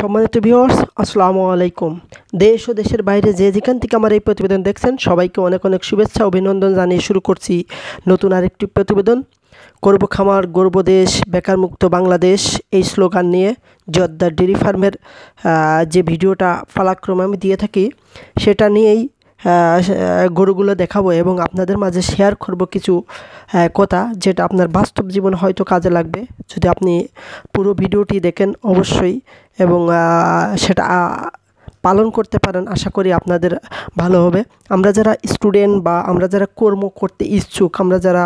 সম্মানিত ভিউয়ার্স আসসালামু আলাইকুম দেশ ও দেশের বাইরে যে যেখান থেকে আমার এই প্রতিবেদন দেখছেন সবাইকে অনেক অনেক শুভেচ্ছা অভিনন্দন জানিয়ে শুরু করছি নতুন আরেকটি প্রতিবেদন করব খামার গর্ব দেশ বেকার মুক্ত বাংলাদেশ এই স্লোগান নিয়ে জর্দার ডেরি ফার্মের যে ভিডিওটা ফালাক্রমে আমি দিয়ে থাকি সেটা নিয়েই গরুগুলো দেখাবো এবং আপনাদের মাঝে শেয়ার করব কিছু কথা যেটা আপনার বাস্তব জীবন হয়তো কাজে লাগবে যদি আপনি পুরো ভিডিওটি দেখেন অবশ্যই এবং সেটা পালন করতে পারেন আশা করি আপনাদের ভালো হবে আমরা যারা স্টুডেন্ট বা আমরা যারা কর্ম করতে ইচ্ছুক আমরা যারা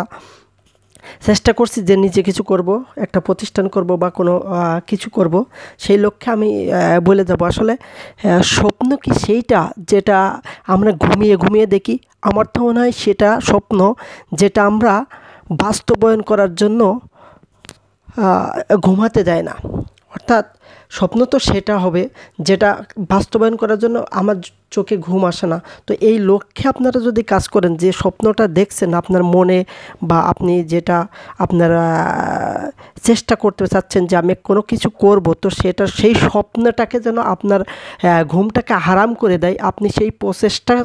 চেষ্টা করছি যে নিজে কিছু করব একটা প্রতিষ্ঠান করব বা কোনো কিছু করব সেই লক্ষ্যে আমি বলে যাব আসলে স্বপ্ন কি সেইটা যেটা আমরা ঘুমিয়ে ঘুমিয়ে দেখি আমার তো মনে হয় সেটা স্বপ্ন যেটা আমরা বাস্তবায়ন করার জন্য ঘুমাতে যায় না অর্থাৎ স্বপ্ন তো সেটা হবে যেটা বাস্তবায়ন করার জন্য আমার চোখে ঘুম আসে না তো এই লক্ষ্যে আপনারা যদি কাজ করেন যে স্বপ্নটা দেখছেন আপনার মনে বা আপনি যেটা আপনারা চেষ্টা করতে চাচ্ছেন যে আমি কোনো কিছু করব তো সেটা সেই স্বপ্নটাকে যেন আপনার ঘুমটাকে হারাম করে দেয় আপনি সেই প্রচেষ্টা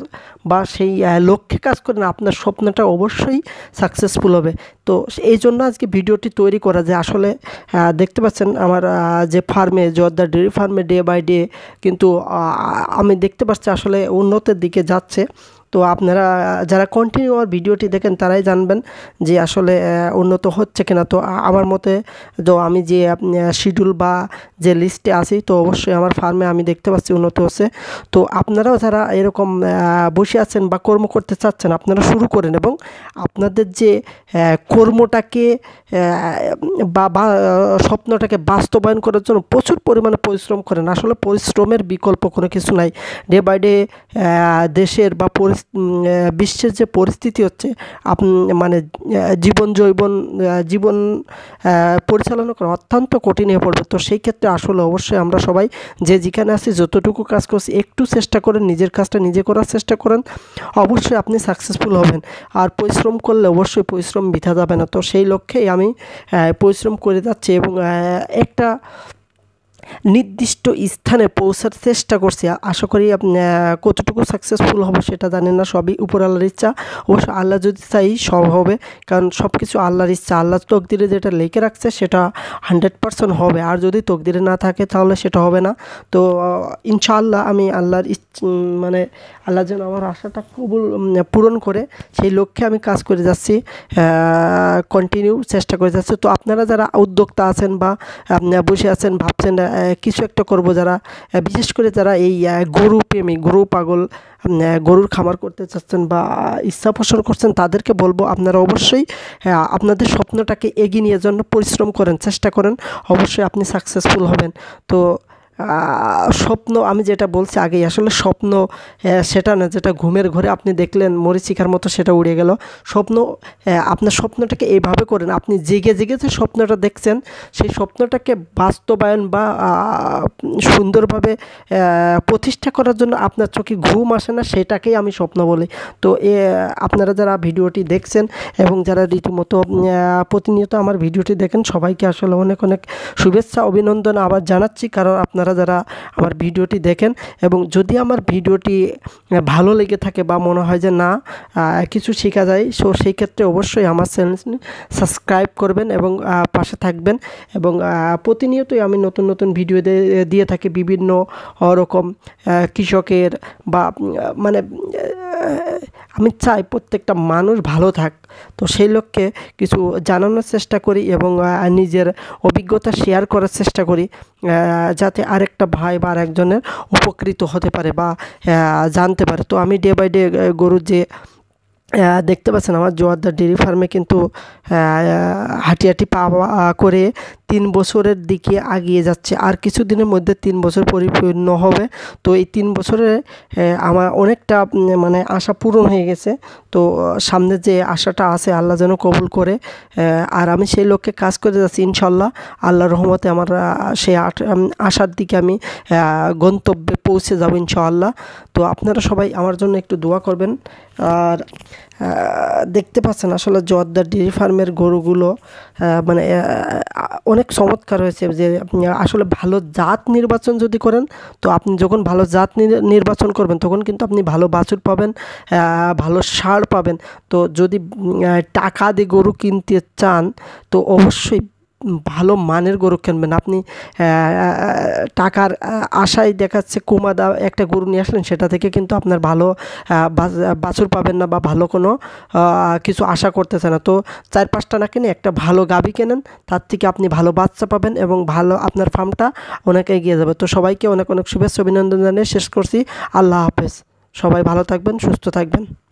বা সেই লক্ষ্যে কাজ করেন আপনার স্বপ্নটা অবশ্যই সাকসেসফুল হবে তো এই জন্য আজকে ভিডিওটি তৈরি করা যে আসলে দেখতে পাচ্ছেন আমার যে ফার্ম ফার্মে জোয়ারদার ডেয়ারি ফার্মে ডে বাই ডে কিন্তু আমি দেখতে পাচ্ছি আসলে উন্নতের দিকে যাচ্ছে তো আপনারা যারা কন্টিনিউ আমার ভিডিওটি দেখেন তারাই জানবেন যে আসলে উন্নত হচ্ছে কিনা তো আমার মতে তো আমি যে শিডিউল বা যে লিস্টে আছি তো অবশ্যই আমার ফার্মে আমি দেখতে পাচ্ছি উন্নত হচ্ছে তো আপনারাও যারা এরকম বসে আছেন বা কর্ম করতে চাচ্ছেন আপনারা শুরু করেন এবং আপনাদের যে কর্মটাকে বা স্বপ্নটাকে বাস্তবায়ন করার জন্য প্রচুর পরিমাণে পরিশ্রম করেন আসলে পরিশ্রমের বিকল্প কোনো কিছু নাই ডে বাই ডে দেশের বা পরি বিশ্বের যে পরিস্থিতি হচ্ছে আপ মানে জীবন জৈবন জীবন পরিচালনা করা অত্যন্ত কঠিন হয়ে পড়বে তো সেই ক্ষেত্রে আসলে অবশ্যই আমরা সবাই যে যেখানে আসি যতটুকু কাজ করছি একটু চেষ্টা করেন নিজের কাজটা নিজে করার চেষ্টা করেন অবশ্যই আপনি সাকসেসফুল হবেন আর পরিশ্রম করলে অবশ্যই পরিশ্রম বিধা যাবে না তো সেই লক্ষ্যেই আমি পরিশ্রম করে যাচ্ছি এবং একটা নির্দিষ্ট স্থানে পৌঁছার চেষ্টা করছি আশা করি কতটুকু সাকসেসফুল হবে সেটা জানেন না সবই উপর আল্লাহর ইচ্ছা অবশ্য আল্লাহ যদি চাই সব হবে কারণ সব কিছু আল্লাহর ইচ্ছা আল্লাহ তকদিরে যেটা লেখে রাখছে সেটা হান্ড্রেড পারসেন্ট হবে আর যদি তকদিরে না থাকে তাহলে সেটা হবে না তো ইনশাআল্লাহ আমি আল্লাহর মানে আল্লাহ যেন আমার আশাটা কবুল পূরণ করে সেই লক্ষ্যে আমি কাজ করে যাচ্ছি কন্টিনিউ চেষ্টা করে যাচ্ছি তো আপনারা যারা উদ্যোক্তা আছেন বা বসে আছেন ভাবছেন কিছু একটা করব যারা বিশেষ করে যারা এই গরু প্রেমী গরু পাগল গরুর খামার করতে চাচ্ছেন বা ইচ্ছা পোষণ করছেন তাদেরকে বলবো আপনারা অবশ্যই হ্যাঁ, আপনাদের স্বপ্নটাকে এগিয়ে নিয়ে জন্য পরিশ্রম করেন চেষ্টা করেন অবশ্যই আপনি সাকসেসফুল হবেন তো স্বপ্ন আমি যেটা বলছি আগে আসলে স্বপ্ন সেটা না যেটা ঘুমের ঘরে আপনি দেখলেন মরিচিকার মতো সেটা উড়ে গেল স্বপ্ন আপনার স্বপ্নটাকে এইভাবে করেন আপনি জেগে জেগে যে স্বপ্নটা দেখছেন সেই স্বপ্নটাকে বাস্তবায়ন বা সুন্দরভাবে প্রতিষ্ঠা করার জন্য আপনার চোখে ঘুম আসে না সেটাকেই আমি স্বপ্ন বলি তো এ আপনারা যারা ভিডিওটি দেখছেন এবং যারা রীতিমতো প্রতিনিয়ত আমার ভিডিওটি দেখেন সবাইকে আসলে অনেক অনেক শুভেচ্ছা অভিনন্দন আবার জানাচ্ছি কারণ আপনারা যারা আমার ভিডিওটি দেখেন এবং যদি আমার ভিডিওটি ভালো লেগে থাকে বা মনে হয় যে না কিছু শেখা যায় সো সেই ক্ষেত্রে অবশ্যই আমার চ্যানেল সাবস্ক্রাইব করবেন এবং পাশে থাকবেন এবং প্রতিনিয়তই আমি নতুন নতুন ভিডিও দিয়ে থাকে বিভিন্ন রকম কৃষকের বা মানে আমি চাই প্রত্যেকটা মানুষ ভালো থাক তো সেই লক্ষ্যে কিছু জানানোর চেষ্টা করি এবং নিজের অভিজ্ঞতা শেয়ার করার চেষ্টা করি যাতে আরেকটা ভাই বা আরেকজনের উপকৃত হতে পারে বা জানতে পারে তো আমি ডে বাই ডে গরুর যে দেখতে পাচ্ছেন আমার জোয়ারদার ডেরি ফার্মে কিন্তু হাঁটি হাঁটি পা করে তিন বছরের দিকে আগিয়ে যাচ্ছে আর কিছুদিনের মধ্যে তিন বছর পরিপূর্ণ হবে তো এই তিন বছরে আমার অনেকটা মানে আশা পূরণ হয়ে গেছে তো সামনে যে আশাটা আছে আল্লাহ যেন কবুল করে আর আমি সেই লক্ষ্যে কাজ করে যাচ্ছি ইনশাল্লাহ আল্লাহ রহমতে আমার সেই আশার দিকে আমি গন্তব্যে পৌঁছে যাবো ইনশাআল্লাহ তো আপনারা সবাই আমার জন্য একটু দোয়া করবেন আর দেখতে পাচ্ছেন আসলে জোয়ারদার ডেয়ারি ফার্মের গরুগুলো মানে অনেক চমৎকার হয়েছে যে আপনি আসলে ভালো জাত নির্বাচন যদি করেন তো আপনি যখন ভালো জাত নির্বাচন করবেন তখন কিন্তু আপনি ভালো বাছুর পাবেন ভালো সার পাবেন তো যদি টাকা দিয়ে গরু কিনতে চান তো অবশ্যই ভালো মানের গরু কিনবেন আপনি টাকার আশায় দেখাচ্ছে কুমা দা একটা গরু নিয়ে আসলেন সেটা থেকে কিন্তু আপনার ভালো বাছুর পাবেন না বা ভালো কোনো কিছু আশা করতেছে না তো চার পাঁচটা না কিনে একটা ভালো গাবি কেনেন তার থেকে আপনি ভালো বাচ্চা পাবেন এবং ভালো আপনার ফার্মটা অনেক এগিয়ে যাবে তো সবাইকে অনেক অনেক শুভেচ্ছা অভিনন্দন জানিয়ে শেষ করছি আল্লাহ হাফেজ সবাই ভালো থাকবেন সুস্থ থাকবেন